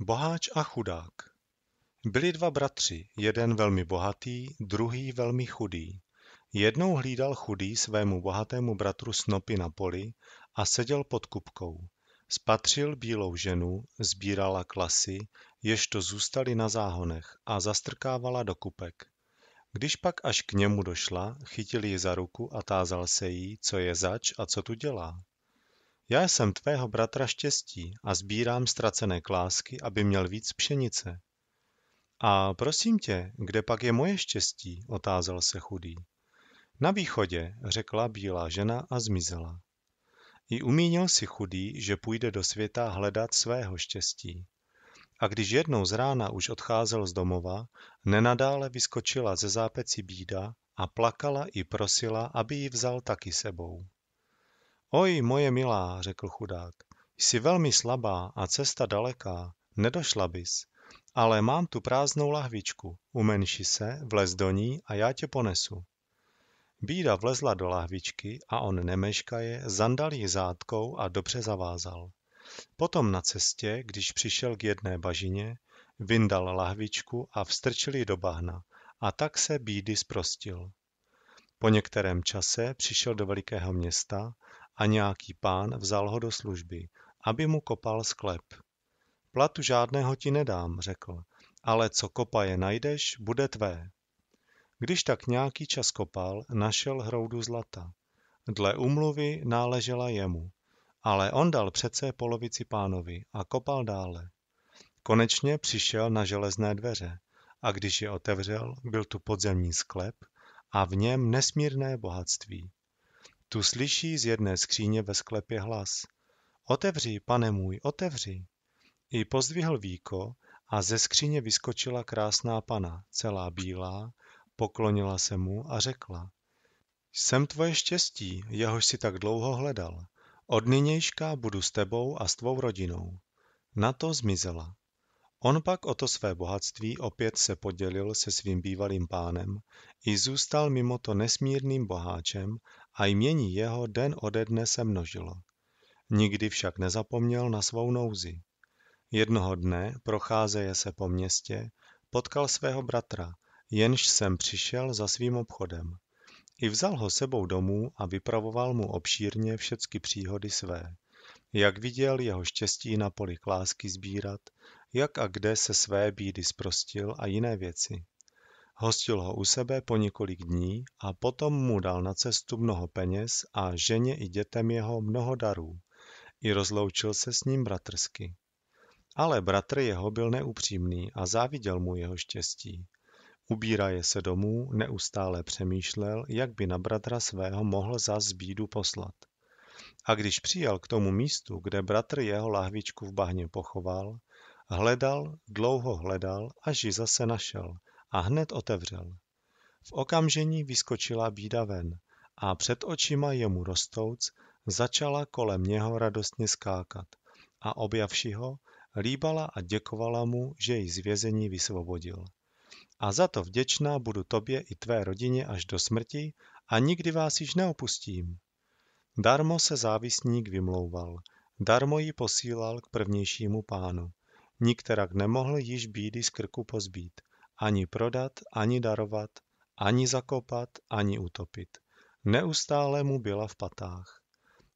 Boháč a chudák Byli dva bratři, jeden velmi bohatý, druhý velmi chudý. Jednou hlídal chudý svému bohatému bratru snopy na poli a seděl pod kupkou. Spatřil bílou ženu, sbírala klasy, jež to zůstaly na záhonech a zastrkávala do kupek. Když pak až k němu došla, chytil ji za ruku a tázal se jí, co je zač a co tu dělá. Já jsem tvého bratra štěstí a sbírám ztracené klásky, aby měl víc pšenice. A prosím tě, kde pak je moje štěstí? otázal se chudý. Na východě, řekla bílá žena a zmizela. I umínil si chudý, že půjde do světa hledat svého štěstí. A když jednou z rána už odcházel z domova, nenadále vyskočila ze zápeci bída a plakala i prosila, aby ji vzal taky sebou. Oj, moje milá, řekl chudák, jsi velmi slabá a cesta daleká, nedošla bys, ale mám tu prázdnou lahvičku, umenši se, vlez do ní a já tě ponesu. Bída vlezla do lahvičky a on nemeškaje zandal ji zátkou a dobře zavázal. Potom na cestě, když přišel k jedné bažině, vyndal lahvičku a vstrčil ji do bahna a tak se bídy zprostil. Po některém čase přišel do velikého města a nějaký pán vzal ho do služby, aby mu kopal sklep. Platu žádného ti nedám, řekl, ale co je najdeš, bude tvé. Když tak nějaký čas kopal, našel hroudu zlata. Dle umluvy náležela jemu, ale on dal přece polovici pánovi a kopal dále. Konečně přišel na železné dveře a když je otevřel, byl tu podzemní sklep a v něm nesmírné bohatství. Tu slyší z jedné skříně ve sklepě hlas. Otevři, pane můj, otevři. I pozdvihl víko a ze skříně vyskočila krásná pana, celá bílá, poklonila se mu a řekla. Jsem tvoje štěstí, jehož si tak dlouho hledal. Od nynějška budu s tebou a s tvou rodinou. Na to zmizela. On pak o to své bohatství opět se podělil se svým bývalým pánem i zůstal mimo to nesmírným boháčem a jmění jeho den ode dne se množilo. Nikdy však nezapomněl na svou nouzi. Jednoho dne, procházeje se po městě, potkal svého bratra, jenž sem přišel za svým obchodem. I vzal ho sebou domů a vypravoval mu obšírně všecky příhody své. Jak viděl jeho štěstí na poli lásky sbírat, jak a kde se své bídy zprostil a jiné věci. Hostil ho u sebe po několik dní a potom mu dal na cestu mnoho peněz a ženě i dětem jeho mnoho darů. I rozloučil se s ním bratrsky. Ale bratr jeho byl neupřímný a záviděl mu jeho štěstí. je se domů, neustále přemýšlel, jak by na bratra svého mohl za zbídu poslat. A když přijel k tomu místu, kde bratr jeho lahvičku v bahně pochoval, Hledal, dlouho hledal, až ji zase našel a hned otevřel. V okamžení vyskočila bída ven a před očima jemu rostouc začala kolem něho radostně skákat a objavši ho, líbala a děkovala mu, že ji z vězení vysvobodil. A za to vděčná budu tobě i tvé rodině až do smrti a nikdy vás již neopustím. Darmo se závisník vymlouval, darmo ji posílal k prvnějšímu pánu Nikterak nemohl již bídy z krku pozbít, ani prodat, ani darovat, ani zakopat, ani utopit. Neustále mu byla v patách.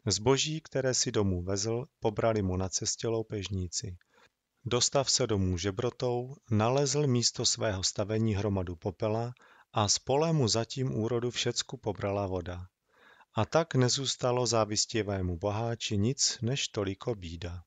Zboží, které si domů vezl, pobrali mu na cestě loupežníci. Dostav se domů žebrotou, nalezl místo svého stavení hromadu popela a z pole mu zatím úrodu všecku pobrala voda. A tak nezůstalo závistivému boháči nic než toliko bída.